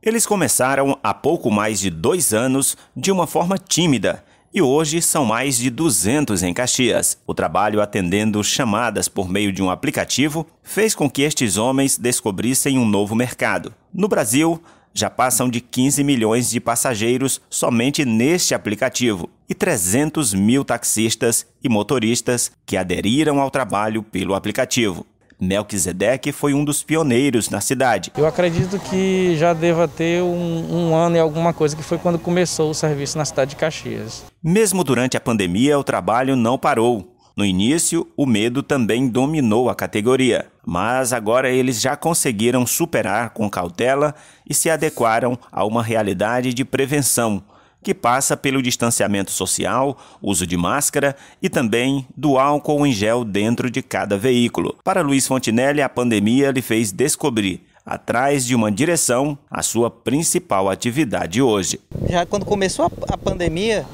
Eles começaram há pouco mais de dois anos de uma forma tímida e hoje são mais de 200 em Caxias. O trabalho atendendo chamadas por meio de um aplicativo fez com que estes homens descobrissem um novo mercado. No Brasil, já passam de 15 milhões de passageiros somente neste aplicativo e 300 mil taxistas e motoristas que aderiram ao trabalho pelo aplicativo. Melquisedeque foi um dos pioneiros na cidade. Eu acredito que já deva ter um, um ano e alguma coisa, que foi quando começou o serviço na cidade de Caxias. Mesmo durante a pandemia, o trabalho não parou. No início, o medo também dominou a categoria, mas agora eles já conseguiram superar com cautela e se adequaram a uma realidade de prevenção que passa pelo distanciamento social, uso de máscara e também do álcool em gel dentro de cada veículo. Para Luiz Fontinelli, a pandemia lhe fez descobrir atrás de uma direção, a sua principal atividade hoje. Já quando começou a pandemia,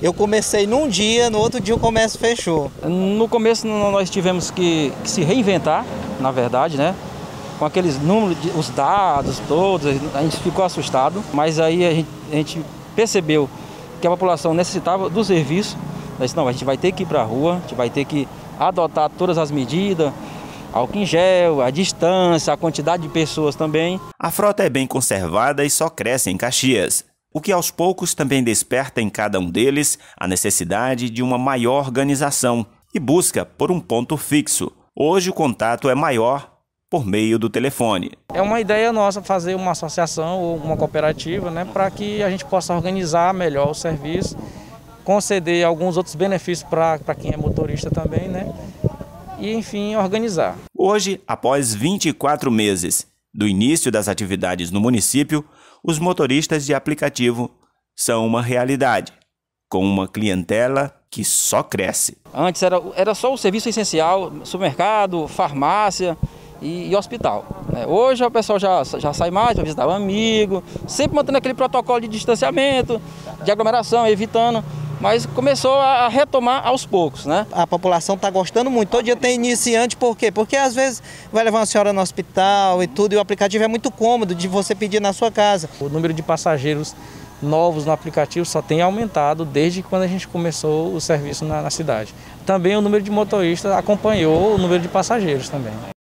eu comecei num dia, no outro dia o comércio fechou. No começo nós tivemos que, que se reinventar, na verdade, né? Com aqueles números, os dados todos, a gente ficou assustado, mas aí a gente, a gente percebeu que a população necessitava do serviço, mas disse, não, a gente vai ter que ir para a rua, a gente vai ter que adotar todas as medidas, álcool em gel, a distância, a quantidade de pessoas também. A frota é bem conservada e só cresce em Caxias, o que aos poucos também desperta em cada um deles a necessidade de uma maior organização e busca por um ponto fixo. Hoje o contato é maior por meio do telefone. É uma ideia nossa fazer uma associação ou uma cooperativa, né, para que a gente possa organizar melhor o serviço, conceder alguns outros benefícios para quem é motorista também, né, e enfim, organizar. Hoje, após 24 meses do início das atividades no município, os motoristas de aplicativo são uma realidade, com uma clientela que só cresce. Antes era, era só o serviço essencial, supermercado, farmácia, e, e hospital. Né? Hoje o pessoal já, já sai mais para visitar um amigo, sempre mantendo aquele protocolo de distanciamento, de aglomeração, evitando mas começou a retomar aos poucos, né? A população está gostando muito. Todo dia tem iniciante, por quê? Porque às vezes vai levar uma senhora no hospital e tudo, e o aplicativo é muito cômodo de você pedir na sua casa. O número de passageiros novos no aplicativo só tem aumentado desde quando a gente começou o serviço na, na cidade. Também o número de motoristas acompanhou o número de passageiros também.